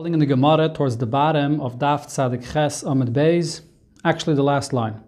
Holding in the Gemara towards the bottom of Daf Tzadik Ches Amid Beis, actually the last line.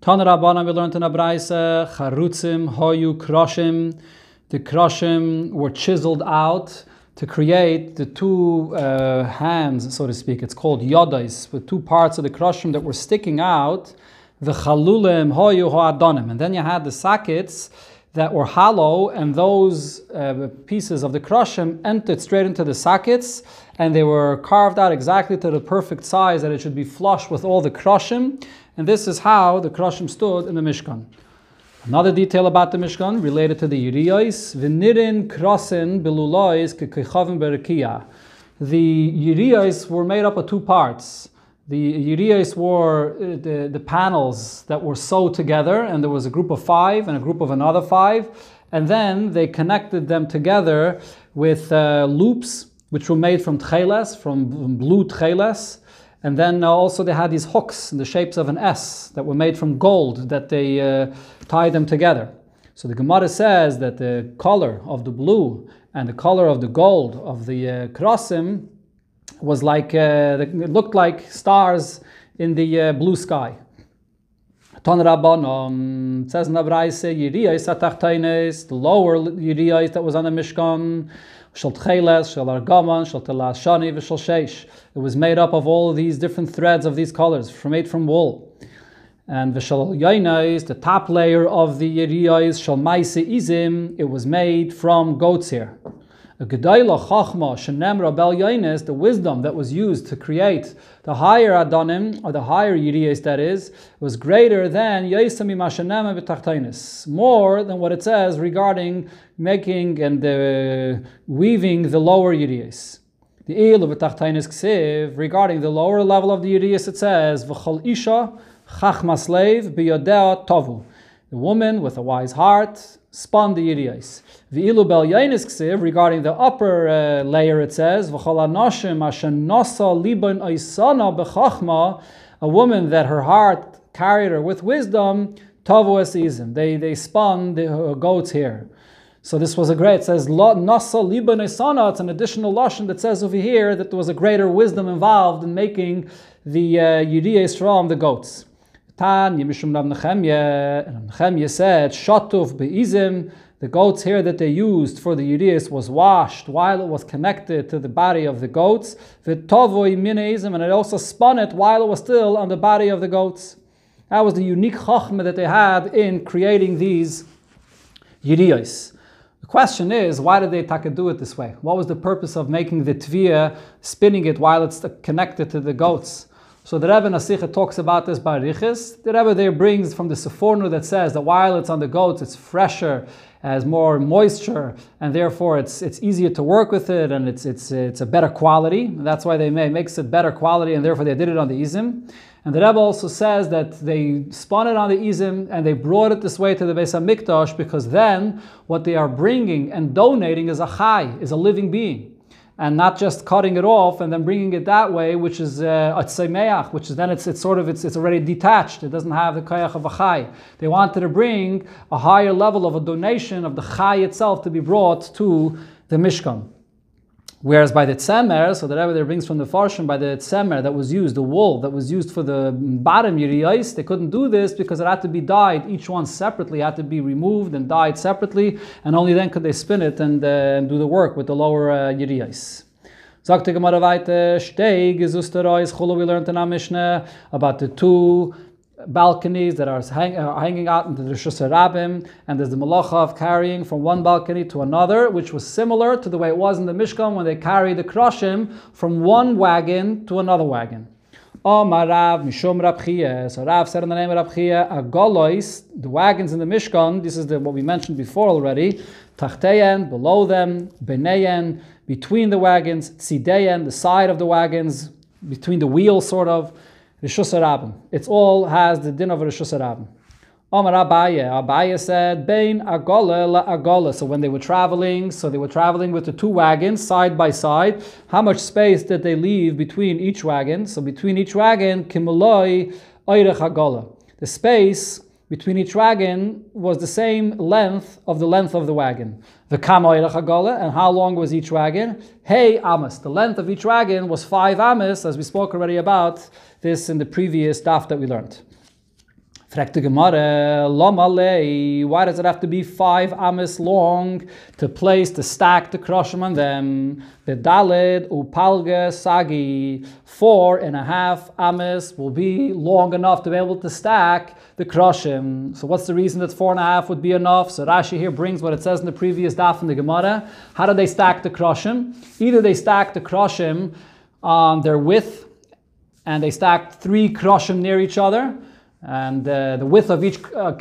Tan Rabbanah, we learned in Abraisa, Charutzim, Hoyu, Kroshim. The Kroshim were chiseled out to create the two uh, hands, so to speak. It's called Yodais, with two parts of the Kroshim that were sticking out, the Chalulim, Hoyu, Hoadonim. And then you had the sockets that were hollow, and those uh, pieces of the Kroshim entered straight into the sockets and they were carved out exactly to the perfect size that it should be flush with all the krashim. And this is how the krashim stood in the Mishkan. Another detail about the Mishkan related to the Yiriyos, v'nirin krasin belulois kekechavim berekia. The Yiriyos were made up of two parts. The Yiriyos were uh, the, the panels that were sewed together, and there was a group of five and a group of another five, and then they connected them together with uh, loops which were made from tcheles, from blue tcheles. And then also they had these hooks in the shapes of an S that were made from gold that they uh, tied them together. So the Gemara says that the color of the blue and the color of the gold of the uh, was like, uh, it looked like stars in the uh, blue sky. Ton Rabbanon says in the Braise, Yiriyah Satachtaines, the lower Yiriyah that was on the Mishkan, Shal Tcheles, Shal Argaman, It was made up of all these different threads of these colors, from made from wool. And Vishal Yainais, the top layer of the Yeriyais, Shal Maise it was made from goat's hair. Shenem the wisdom that was used to create the higher Adonim, or the higher Yiriyes that is, was greater than more than what it says regarding making and uh, weaving the lower Yiriyes. The Eel of B'Tachtainis Ksiv, regarding the lower level of the Yiriyes, it says, V'chol Isha Chachma Slave B'Yodea Tovu. The woman with a wise heart spawn the yiriyos. The ilubel yainis ksiv, regarding the upper uh, layer it says, a woman that her heart carried her with wisdom, tavu esizim. They, they spun the uh, goat's here. So this was a great, it says, "Nasa libon oisana, it's an additional lashon that says over here that there was a greater wisdom involved in making the uh, yiriyos from the goats. And Mishum Rav shotuf said, Shatuf be'izim, the goat's hair that they used for the Yirias was washed while it was connected to the body of the goats, V'tovoi mineizim, and it also spun it while it was still on the body of the goats. That was the unique chachma that they had in creating these Yirias. The question is, why did they taka do it this way? What was the purpose of making the Tviya, spinning it while it's connected to the goats? So the Rebbe Nasicha talks about this by Riches. The Rebbe there brings from the Sefornu that says that while it's on the goats, it's fresher, has more moisture, and therefore it's it's easier to work with it, and it's it's it's a better quality. And that's why they may makes it better quality, and therefore they did it on the Izim. And the Rebbe also says that they spun it on the Izim and they brought it this way to the Beis Hamikdash because then what they are bringing and donating is a chai, is a living being and not just cutting it off and then bringing it that way, which is uh, a atzemeach, which is then it's, it's sort of it's, it's already detached. It doesn't have the kayach of a chai. They wanted to bring a higher level of a donation of the chai itself to be brought to the mishkan. Whereas by the tzemer, so the Rebbe brings from the Farshim, by the tzemer that was used, the wool that was used for the bottom yiriyos, they couldn't do this because it had to be dyed, each one separately had to be removed and dyed separately, and only then could they spin it and uh, do the work with the lower uh, yiriyos. Sagt die Gemara weiter, we learned in our Mishnah about the two balconies that are hang, uh, hanging out into the Shusarabim, and there's the malacha of carrying from one balcony to another, which was similar to the way it was in the Mishkan when they carried the Krashim from one wagon to another wagon. Oh, Rav Mishum Rabchia. So Rav said in the name of Rabchia, Agolois, the wagons in the Mishkan, this is the, what we mentioned before already, Tachteyen, below them, Beneyen, between the wagons, Tzideyen, the side of the wagons, between the wheels sort of, Rishus Rabim. It's all has the din of Rishus Rabim. Omar Abaye. Abaye said, Bein agola la agola. So when they were traveling, so they were traveling with the two wagons side by side. How much space did they leave between each wagon? So between each wagon, kimuloi oirech agola. The space between each wagon was the same length of the length of the wagon. The kama oirech And how long was each wagon? Hey amas. The length of each wagon was five amas, as we spoke already about this in the previous daf that we learned. why does it have to be five amis long to place, to stack, to crush them on them? Bedalid, Upalga, Sagi, four and a half amis will be long enough to be able to stack the crushim. So what's the reason that four and a half would be enough? So Rashi here brings what it says in the previous daf in the Gemara. How do they stack the crushim? Either they stack the crushim on um, their width, and they stack three kroshim near each other. And uh, the width of each uh,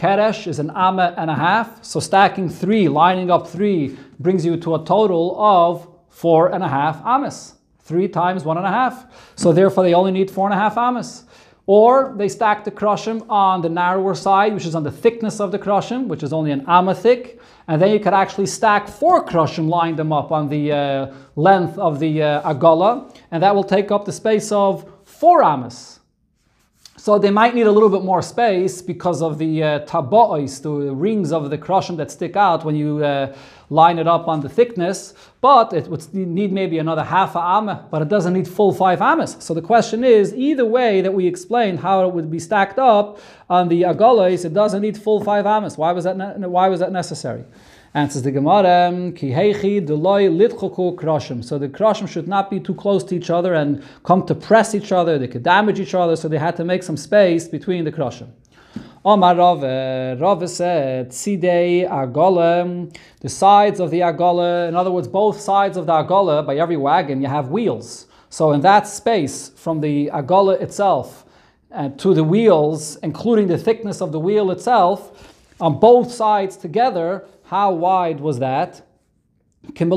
is an amma and a half. So stacking three, lining up three, brings you to a total of four and a half amas. Three times one and a half. So therefore, they only need four and a half amas. Or they stack the kroshim on the narrower side, which is on the thickness of the kroshim, which is only an amma thick. And then you could actually stack four kroshim, line them up on the uh, length of the uh, and that will take up the space of four amas. So they might need a little bit more space because of the uh, tabois, the rings of the crushing that stick out when you uh, line it up on the thickness. But it would need maybe another half a amma, but it doesn't need full five ammas. So the question is, either way that we explained how it would be stacked up on the agalois, it doesn't need full five ammas. Why was that? why was that necessary? Answers the Gemara, um, Kihechi, Deloy, Litchoku, Kroshim. So the Kroshim should not be too close to each other and come to press each other. They could damage each other, so they had to make some space between the Kroshim. Omar Rave, Rave said, Tzidei Agola, the sides of the Agola, in other words, both sides of the Agola, by every wagon, you have wheels. So in that space from the Agola itself uh, to the wheels, including the thickness of the wheel itself, on both sides together, how wide was that? As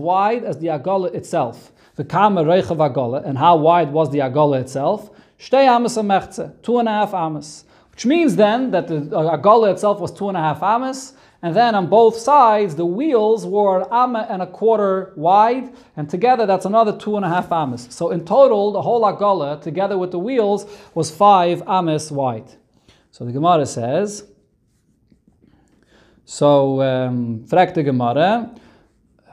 wide as the agola itself. And how wide was the agola itself? Two and a half amas. Which means then that the agola itself was two and a half amas. And then on both sides, the wheels were an amma and a quarter wide, and together that's another two and a half amas. So in total, the whole agola, together with the wheels, was five amas wide. So the Gemara says, so, um, fragt die Gemara,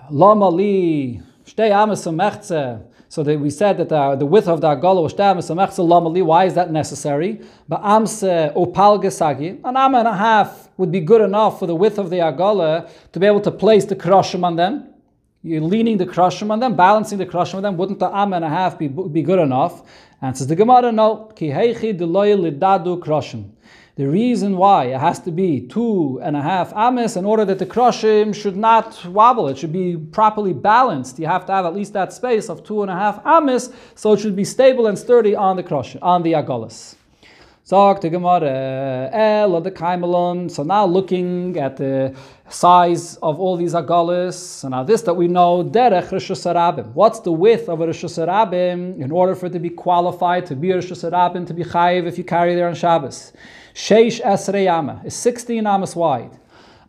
Lama li, shtei ames mechze, So that we said that the width of the agola was lamali. Why is that necessary? Ba amse opal gesagi, an arm and a half would be good enough for the width of the agola to be able to place the krashim on them. You're leaning the krashim on them, balancing the krashim on them. Wouldn't the arm and a half be, be good enough? And says the Gemara, no. Ki heichi krashim. The reason why it has to be two and a half amis in order that the crushim should not wobble, it should be properly balanced. You have to have at least that space of two and a half amis, so it should be stable and sturdy on the crushim, on the agolas. So now looking at the size of all these agalis, so now this that we know, derech What's the width of a rishusarabim in order for it to be qualified to be a rishusarabim, to be chayiv if you carry there on Shabbos? Sheish Esrei is 16 Amas wide.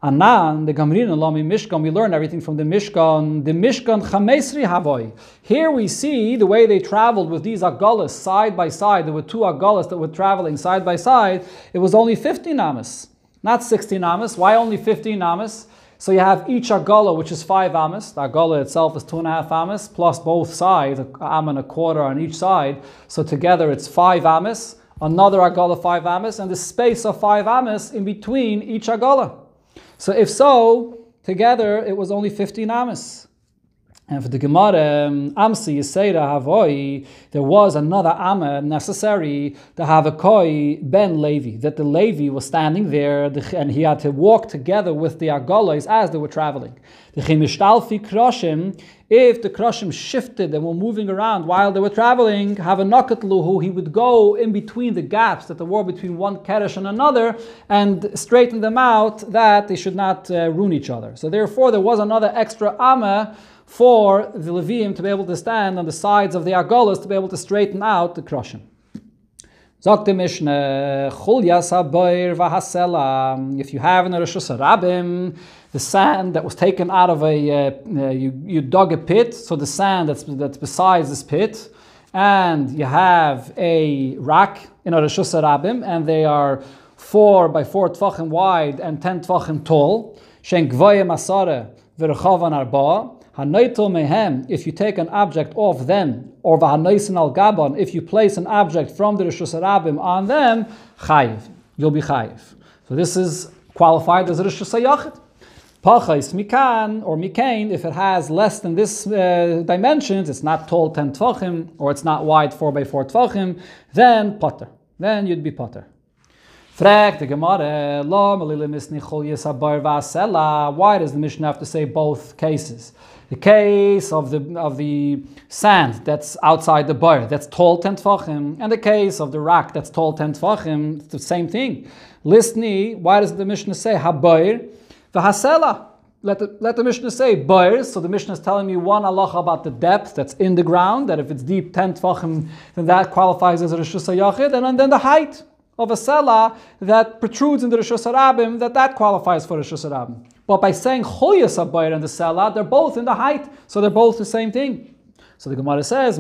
Anan, the Gamrin Lami Mishkan, we learn everything from the Mishkan, the Mishkan Chamesri Havoi. Here we see the way they traveled with these agalas side by side. There were two agalas that were traveling side by side. It was only 15 amas, not 16 amas. Why only 15 amas? So you have each agala, which is five amas. The agala itself is two and a half amas, plus both sides, an am and a quarter on each side. So together it's five amas another agala five amas, and the space of five amas in between each agala. So if so, together it was only 15 amas. And for the Gemara, um, Amsi Yisera Havoi, there was another Amma necessary to have a koi ben Levi, that the Levi was standing there and he had to walk together with the Agolos as they were traveling. The Chimishtalfi Kroshim, if the Krashim shifted and were moving around while they were traveling, have a Havanakatluhu, he would go in between the gaps that there were between one Keresh and another and straighten them out that they should not uh, ruin each other. So therefore, there was another extra Amah for the Levim to be able to stand on the sides of the Agolas to be able to straighten out the Krashim. Sagt der Mishnah, Chulyas Habayr Vahaselam, if you have an Rosh Hashanah the sand that was taken out of a, uh, uh, you, you dug a pit, so the sand that's, that's besides this pit, and you have a rack in a Rosh Rabim, and they are four by four tvachim wide and ten tvachim tall. mehem, if you take an object off them, or al gabon, if you place an object from the Rosh on them, chayiv, you'll be chayiv. So this is qualified as Rosh Hashanah Pachais mikan or mikain, if it has less than this uh, dimensions, it's not tall 10 tvachim or it's not wide 4 by 4 tvachim, then potter. Then you'd be potter. the Gemara, lo Why does the Mishnah have to say both cases? The case of the of the sand that's outside the bar, that's tall ten tfachim, and the case of the rock that's tall ten tfachim, it's the same thing. Listni, why does the Mishnah say habayr? V'hasela, let the, let the Mishnah say, Boer, so the Mishnah is telling me one halacha about the depth that's in the ground, that if it's deep 10 tvachim, then that qualifies as a Rishus HaYachid, and then the height of a sela that protrudes into the Rishus HaRabim, that that qualifies for Rishus HaRabim. But by saying Choyas HaBoer and the sela, they're both in the height, so they're both the same thing. So the Gemara says,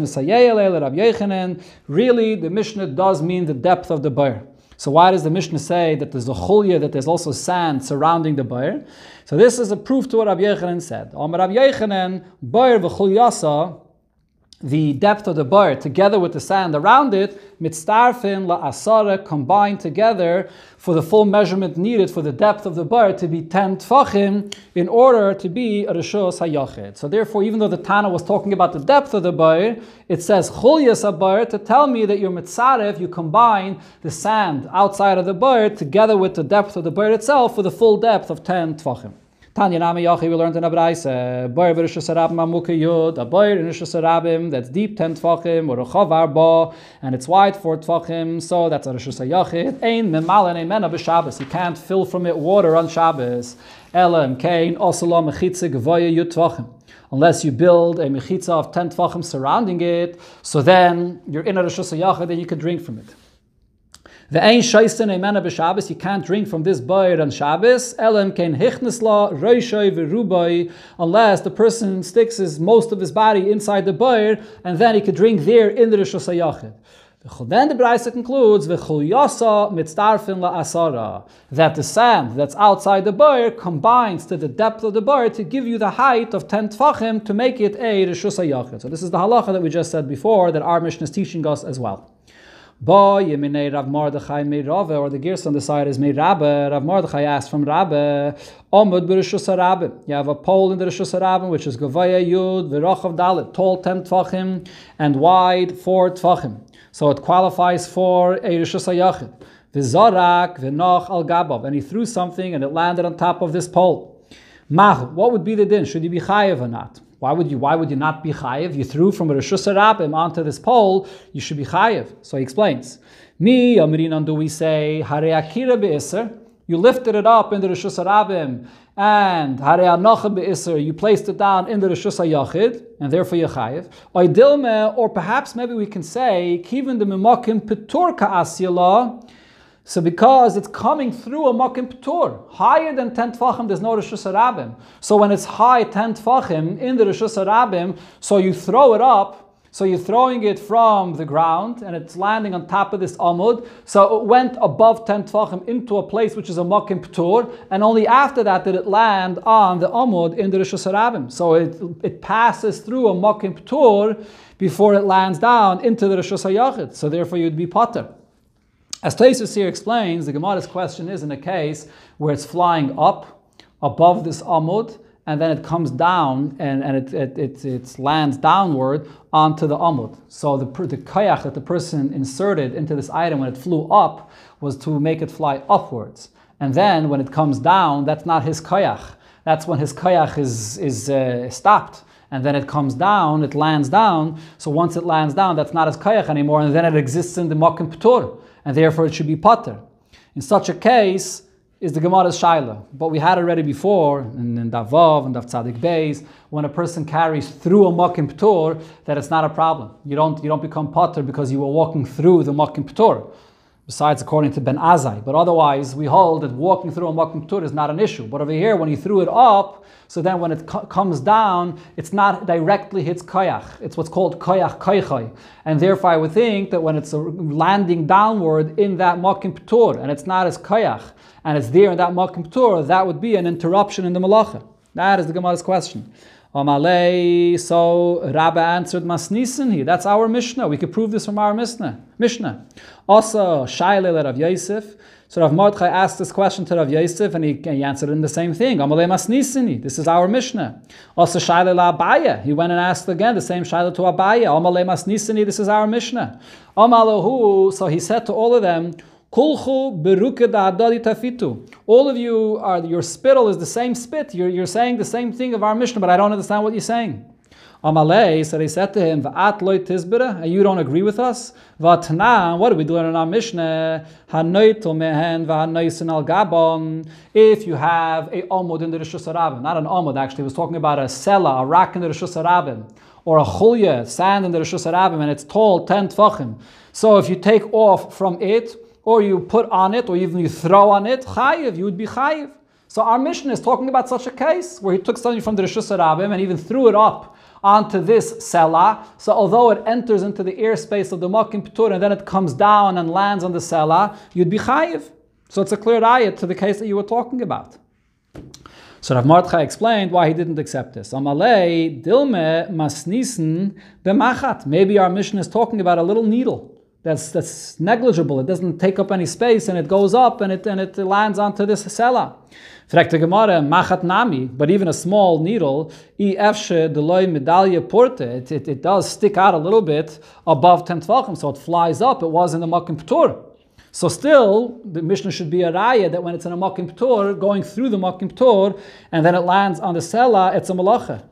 really the Mishnah does mean the depth of the Boer. So why does the Mishnah say that there's a chulia? that there's also sand surrounding the bayr? So this is a proof to what Rabbi Yechanan said. Om Rabbi Yechanan, bayr v'chulyasa, the depth of the bar together with the sand around it, la asara combined together for the full measurement needed for the depth of the bar to be 10 tfachim in order to be a rishos hayachid. So therefore, even though the Tana was talking about the depth of the bar, it says chulyas abar to tell me that your mitzarif, you combine the sand outside of the bar together with the depth of the bar itself for the full depth of 10 tfachim. Tanya Nami Yochi, we learned in Abraise, Boyer Berishas Rabim Amuka Yud, a Boyer Berishas Rabim, that's deep 10 Tfachim, or a chavar Bo, and it's wide 4 Tfachim, so that's a Hashanah Yochi. It ain't Memalen Amen Shabbos. You can't fill from it water on Shabbos. Elam, Kain, Osalom, Mechitze, Gevoye, Yud Tfachim unless you build a mechitza of 10 tvachim surrounding it, so then you're in a Rosh Hashanah, then you can drink from it. The Ve'ein shoysten emena b'Shabbos, you can't drink from this boyer on Shabbos. Elam kein hichnisla roishay v'rubay, unless the person sticks his, most of his body inside the boyer, and then he could drink there in the Rosh Hashanah. Then the Brisa concludes, that the sand that's outside the boyer combines to the depth of the boyer to give you the height of 10 tfachim to make it a Rishus So this is the halacha that we just said before that our mission is teaching us as well. Ba Yeminei Rav Mordechai Meirave, or the gears on the side is Meirabe. Rav Mordechai asked from Rabbe, Omud Bereshus Rabbe. You have a pole in the Reshus Rabbe, which is Gavaya Yud V'Rochav Dalit, tall ten tefachim and wide four tefachim. So it qualifies for a Reshus Yachid. V'Zorak V'Noch Al Gabav, and he threw something and it landed on top of this pole. Mah, what would be the din? Should he be chayev or not? Why would you? Why would you not be chayiv? You threw from a Hashanah onto this pole. You should be chayiv. So he explains. Me amrinan do we say hareakira beiser? You lifted it up in the Rosh arabim, and hareanochem beiser. You placed it down in the Rosh Yachid, and therefore you're chayiv. or perhaps maybe we can say kiven the mimokim petur asiyah. So because it's coming through a makim ptur, higher than 10 tfachim, there's no Rishus Arabim. So when it's high 10 tfachim in the Rishus Arabim, so you throw it up, so you're throwing it from the ground and it's landing on top of this amud. So it went above 10 tfachim into a place which is a makim ptur, and only after that did it land on the amud in the Rishus Arabim. So it, it passes through a makim ptur before it lands down into the Rishus Hayachid. So therefore you'd be potter. As Tosus here explains, the Gemara's question is in a case where it's flying up above this Amud and then it comes down and, and it, it, it, it lands downward onto the Amud. So the, the kayak that the person inserted into this item when it flew up was to make it fly upwards. And then when it comes down, that's not his kayak. That's when his kayak is, is uh, stopped and then it comes down, it lands down. So once it lands down, that's not as kayach anymore, and then it exists in the mokim ptur, and therefore it should be pater. In such a case, is the Gemara's Shaila. But we had already before, in, in Davav and Dav Tzadik Beis, when a person carries through a Mokim p'tur, that it's not a problem. You don't, you don't become Potter because you were walking through the Mokim p'tur besides according to Ben Azai. But otherwise, we hold that walking through a Makum Tur is not an issue. But over here, when he threw it up, so then when it co- comes down, it's not directly hits Koyach. It's what's called Koyach Koychai. And therefore, I would think that when it's landing downward in that Makim Tur, and it's not as Koyach, and it's there in that Makim Tur, that would be an interruption in the Malacha. That is the Gemara's question. Amalei. So Rabbi answered Masnisen That's our Mishnah. We could prove this from our Mishnah. Mishnah. Also, Shailel Rav Yosef. So Rav Mordechai asked this question to Rav Yosef, and he, he answered in the same thing. Amalei Masnisini. This is our Mishnah. Also Shaila Abaya. He went and asked again the same Shaila to Abaya. Amalei Masnisini. This is our Mishnah. Amalohu. So he said to all of them. Kulchu beruke tafitu. All of you are, your spittle is the same spit. You're, you're saying the same thing of our Mishnah, but I don't understand what you're saying. Amalei, said he said to him, V'at loy tizbira, and you don't agree with us? V'atna, what are we doing in our Mishnah? Hanoitel mehen v'hanoisin al gabon. If you have a omod in the Rosh not an omod actually, was talking about a sella, a rock in the Rosh or a chulya, sand in the Rosh and it's tall, 10 tfachim. So if you take off from it, or you put on it, or even you throw on it, chayiv, you would be chayiv. So our mission is talking about such a case where he took something from the Rishus Rabim and even threw it up onto this sela. So although it enters into the airspace of the Mokim Ptur and then it comes down and lands on the sela, you'd be chayiv. So it's a clear ayat to the case that you were talking about. So Rav Mordechai explained why he didn't accept this. Amalei dilme masnisen b'machat. Maybe our mission is talking about a little needle that's, that's negligible. It doesn't take up any space and it goes up and it, and it lands onto this sela. Frekte Gemara, machat nami, but even a small needle, efshe deloy medalya porte, it, it, does stick out a little bit above 10 tvachim, so it flies up. It was in the Makim Ptur. So still, the Mishnah should be a raya that when it's in a Makim Ptur, going through the Makim Ptur, and then it lands on the sela, it's a malacha.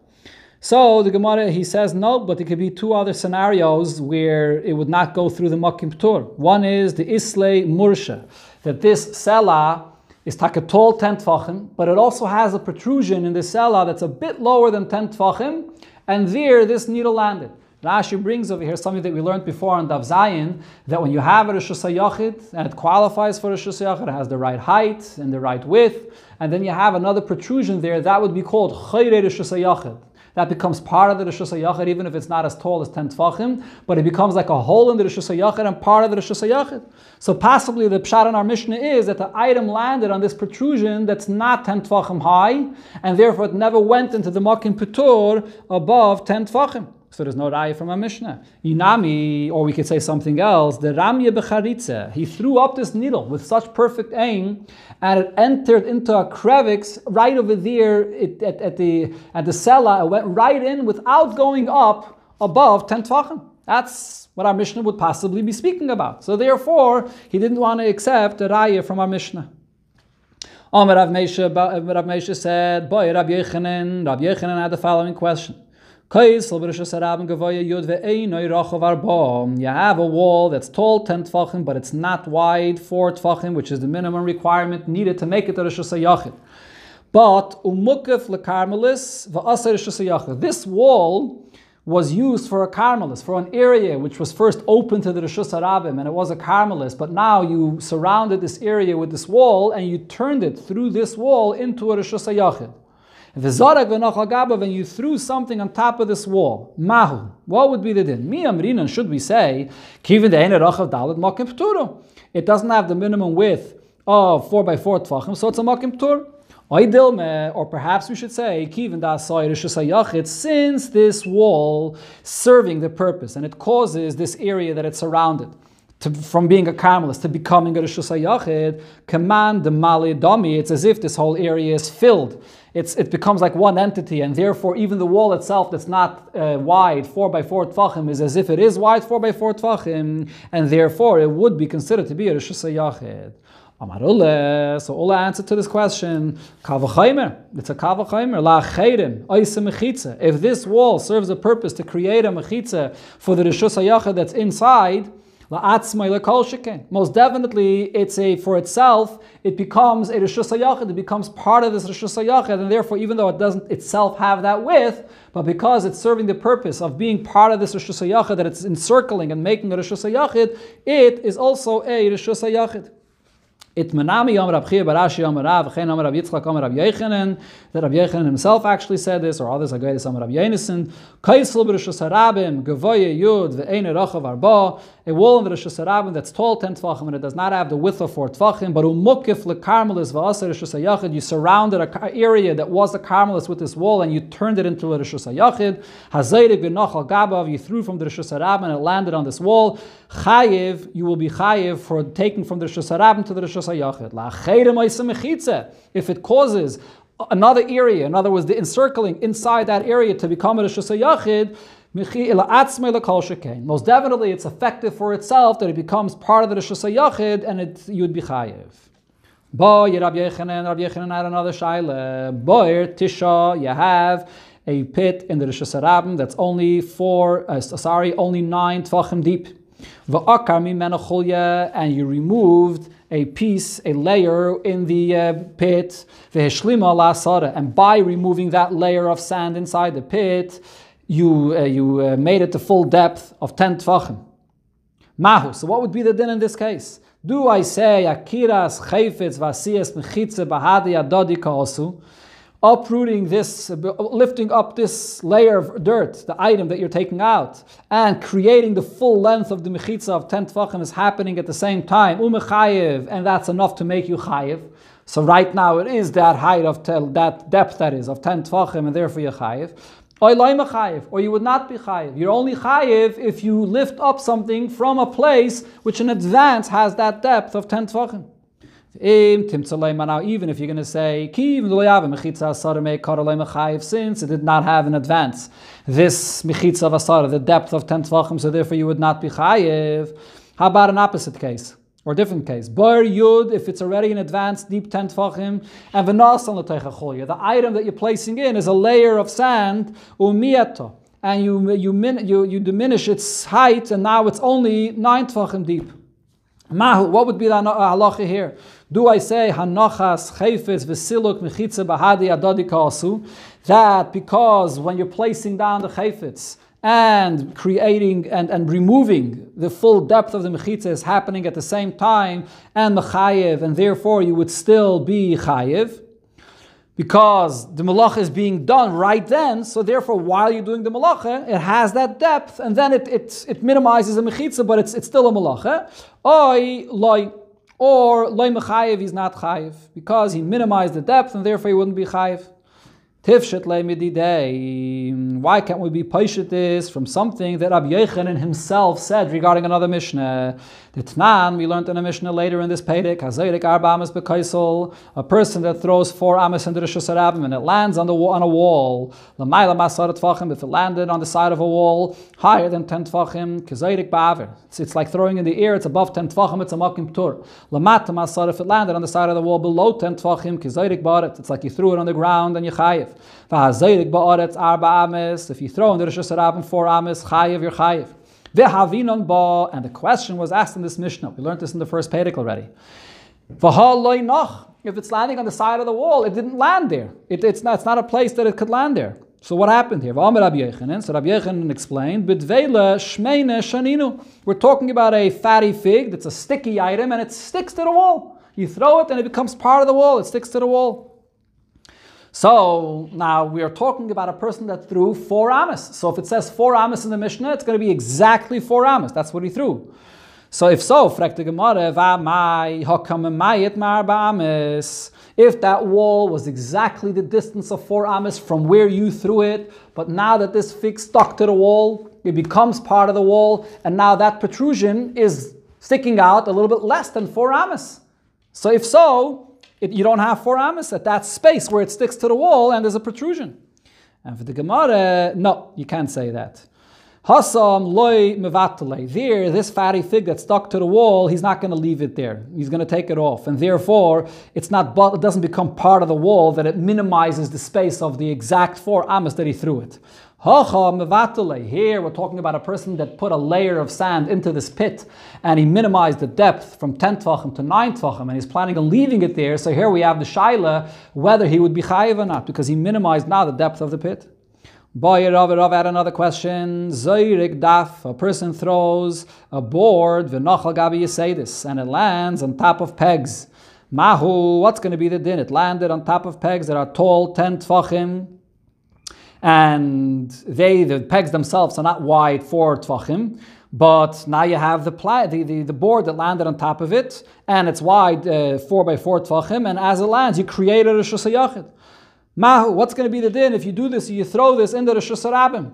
So the Gemara he says no, but it could be two other scenarios where it would not go through the Makim Ptur. One is the Islay Mursha, that this Selah is takatol 10 tfachim, but it also has a protrusion in the Selah that's a bit lower than 10 tfachim, and there this needle landed. Rashi brings over here something that we learned before on Dav Zayin, that when you have a Rosh and it qualifies for Rosh it has the right height and the right width, and then you have another protrusion there, that would be called chayre Rosh Hashayachid that becomes part of the Rosh Hashanah even if it's not as tall as 10 Tvachim, but it becomes like a hole in the Rosh Hashanah and part of the Rosh Hashanah. So possibly the Pshat in our Mishnah is that the item landed on this protrusion that's not 10 Tvachim high, and therefore it never went into the Makim Putur above 10 Tvachim. So there's no raya from a Mishnah. Inami, or we could say something else, the Ramya becharitza. he threw up this needle with such perfect aim, and it entered into a crevice right over there it, at, at, the, at the cella. It went right in without going up above 10 tvachim. That's what our Mishnah would possibly be speaking about. So therefore, he didn't want to accept a raya from our Mishnah. Omer Rav Meisha said, Boy, Rav Yechanan, Rav Yechanan had the following question. You have a wall that's tall 10 tfachim, but it's not wide 4 tfachim, which is the minimum requirement needed to make it a Rosh Hashanah. But umukif lekarmelis v'aser This wall was used for a carmelis, for an area which was first open to the Rishus Arabim, and it was a carmelis, but now you surrounded this area with this wall and you turned it through this wall into a Rishus Ayachid. V'zorek v'nochagaba, when you threw something on top of this wall, mahu, what would be the din? Mi amrinan, should we say, kivin de'ene rochav dalet makim p'turo. It doesn't have the minimum width of 4 by 4 tvachim, so it's a makim p'tur. Or perhaps we should say, since this wall serving the purpose and it causes this area that it's surrounded to, from being a Carmelist to becoming a Rosh Yachid, command the Mali dumi. it's as if this whole area is filled. It's, it becomes like one entity, and therefore even the wall itself that's not uh, wide, 4 by 4 Tvachim, is as if it is wide, 4 by 4 Tvachim, and therefore it would be considered to be a Rosh Yachid. So Ola answered to this question, Kavachaimer, it's a Kavachaimer, La Chayrim, Oisa Mechitza. If this wall serves a purpose to create a Mechitza for the Rishus ayachid that's inside, most definitely, it's a for itself. It becomes a rishus hayachid. It becomes part of this rishus hayachid, and therefore, even though it doesn't itself have that width, but because it's serving the purpose of being part of this rishus hayachid, that it's encircling and making a rishus hayachid, it is also a rishus hayachid. It menami yom Rab Barashi yom Rav Chen yom Rab Yitzchak yom Rab that Rab Yechanan himself actually said this or others like this yom Rab Yenison kaisel b'rishus harabim gavoye yud ve'ein erachav arba a wall in the Rosh Hashanah that's tall 10 Tvachim and it does not have the width of 4 Tvachim, but umukif lekarmelis va'asar Rosh Hashanah, you surrounded an area that was a karmelis with this wall and you turned it into a Rosh Hashanah. Hazayrik v'nachal gabav, you threw from the Rosh Hashanah and it landed on this wall. Chayiv, you will be chayiv for taking from the Rosh Hashanah to the Rosh Hashanah. If it causes another area, in other words, the encircling inside that area to become a Rosh Hashanah, most definitely, it's effective for itself that it becomes part of the Rishus Yachid and it Yud chayiv. Boy, Rabbi Yechanan, Rabbi Yechanan had another shaila. Boyer, Tisha, you have a pit in the Rishus Arabim that's only four, uh, sorry, only nine tvachim deep. And you removed a piece, a layer in the uh, pit. And by removing that layer of sand inside the pit, you, uh, you uh, made it the full depth of 10 tvachim. Mahu, so what would be the din in this case? Do I say, akiras, chayfetz, vasiyas mechitze, bahadi, adodika also? uprooting this, lifting up this layer of dirt, the item that you're taking out, and creating the full length of the mechitza of 10 tvachim is happening at the same time, umechayev, and that's enough to make you chayev. So right now it is that height of tel, that depth that is of 10 tvachim, and therefore you're chayev or you would not be chayiv. You're only chayiv if you lift up something from a place which in advance has that depth of 10 tefachim. Now, even if you're going to say, since it did not have in advance this mechitza of asara, the depth of 10 tvachim, so therefore you would not be chayiv. How about an opposite case? or different case. Bar Yud, if it's already an advance, deep 10 tfachim, and v'nas on The item that you're placing in is a layer of sand, umiyato, and you, you, you, you diminish its height, and now it's only 9 tfachim deep. Mahu, what would be the halacha here? Do I say hanochas chayfes vesiluk mechitze bahadi adodi kaasu? That because when you're placing down the chayfets, and creating and, and removing the full depth of the mechitza is happening at the same time and mechayev, and therefore you would still be chayev because the malacha is being done right then. So therefore, while you're doing the malacha, it has that depth, and then it it, it minimizes the mechitza, but it's it's still a malacha. Oy loy. Or loy mechayev is not chayev because he minimized the depth and therefore he wouldn't be chayev. Tifshet Why can't we be patient this from something that Rabbi Yechanan himself said regarding another Mishnah? The Tnan, we learned in a Mishnah later in this Pedic, Hazaydik Arba Amas Bekoisel, a person that throws four Amas into the Shusarabim and it lands on, the, on a wall. Lamaila Masarat Tvachim, if it landed on the side of a wall higher than 10 Tvachim, Kazaydik Ba'avir. It's, like throwing in the air, it's above 10 Tvachim, it's a Makim Tur. Lamata Masar, if it landed on the side of the wall below 10 Tvachim, Kazaydik Ba'aret. It's like you threw it on the ground and you Chayiv. Vahazaydik Ba'aret Arba Amas, if you throw into the Shusarabim four Amas, Chayiv, you're Chayiv. Vehavinon ba, and the question was asked in this Mishnah. We learned this in the first Pedic already. if it's landing on the side of the wall, it didn't land there. It, it's, not, it's not a place that it could land there. So what happened here? So Rabbi Yechanan explained, shaninu. We're talking about a fatty fig that's a sticky item and it sticks to the wall. You throw it and it becomes part of the wall. It sticks to the wall. So now we are talking about a person that threw four amas. So if it says four amas in the Mishnah, it's going to be exactly four amas. That's what he threw. So if so, if that wall was exactly the distance of four amas from where you threw it, but now that this fig stuck to the wall, it becomes part of the wall, and now that protrusion is sticking out a little bit less than four amas. So if so, it, you don't have four amas at that space where it sticks to the wall and there's a protrusion. And for the Gemara, no, you can't say that. Hasam loy mevatale. There, this fatty fig that's stuck to the wall, he's not going to leave it there. He's going to take it off, and therefore, it's not. But it doesn't become part of the wall that it minimizes the space of the exact four amas that he threw it. Here we're talking about a person that put a layer of sand into this pit and he minimized the depth from 10 tvachim to 9 tvachim and he's planning on leaving it there. So here we have the shaila whether he would be chayiv or not because he minimized now the depth of the pit. Boy, Rav, Rav had another question. Zoyrik daf, a person throws a board, v'nochal gabi yisedis, and it lands on top of pegs. Mahu, what's going to be the din? It landed on top of pegs that are tall, 10 tfachim and they, the pegs themselves, are not wide for tvachim, but now you have the, pla- the, the, the, board that landed on top of it, and it's wide uh, four by four tvachim, and as it lands, you created a shusayachid. Mahu, what's going to be the din if you do this? You throw this into the shusarabim.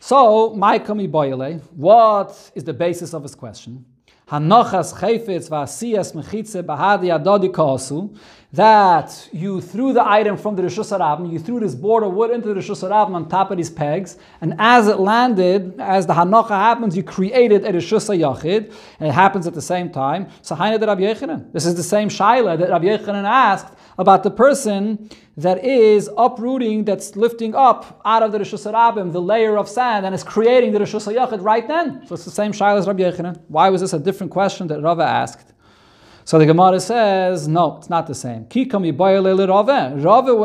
So, my kami boyle, what is the basis of his question? Hanochas chayfetz v'asiyas mechitze bahadi adodi kasu that you threw the item from the Rishus Harabim, you threw this board of wood into the Rishus Harabim on top of these pegs, and as it landed, as the Hanukkah happens, you created a Rishus Yachid, and it happens at the same time. So Haina de Rabbi Yechanan. This is the same Shaila that Rabbi Yechanan asked about the person that is uprooting, that's lifting up out of the Rishus Harabim the layer of sand and is creating the Rishus Yachid right then. So it's the same Shaila as Rabbi Yechanan. Why was this a different question that Rava asked? So the Gemara says, no, it's not the same. Rave.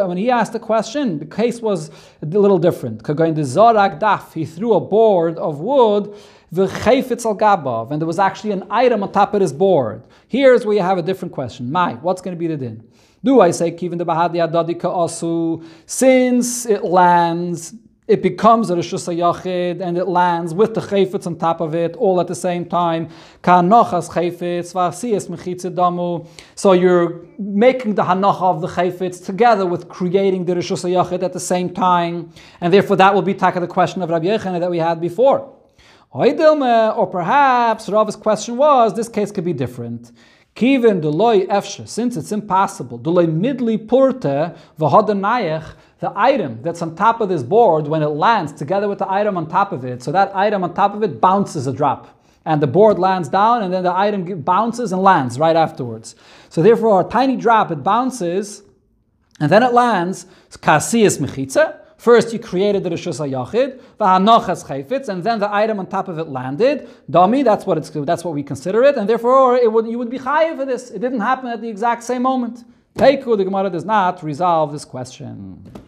when he asked the question, the case was a little different. He threw a board of wood and there was actually an item on top of this board. Here's where you have a different question. My, what's going to be the din? Do I say kivin the asu since it lands it becomes a Rishus HaYachid and it lands with the Chayfetz on top of it all at the same time. So you're making the Hanacha of the Chayfetz together with creating the Rishus HaYachid at the same time. And therefore that will be taka the question of Rabbi Yechana that we had before. Or perhaps Rav's question was, this case could be different. Kivin deloy efshe, since it's impossible, deloy midli purte v'hodanayech, the item that's on top of this board, when it lands together with the item on top of it, so that item on top of it bounces a drop. And the board lands down, and then the item bounces and lands right afterwards. So therefore, a tiny drop, it bounces, and then it lands. Kasiyas mechitza. First, you created the Rishus HaYachid, and then the item on top of it landed. Dami, that's what it's, that's what we consider it, and therefore it would, you would be chayiv for this. It didn't happen at the exact same moment. Teiku, the Gemara does not resolve this question.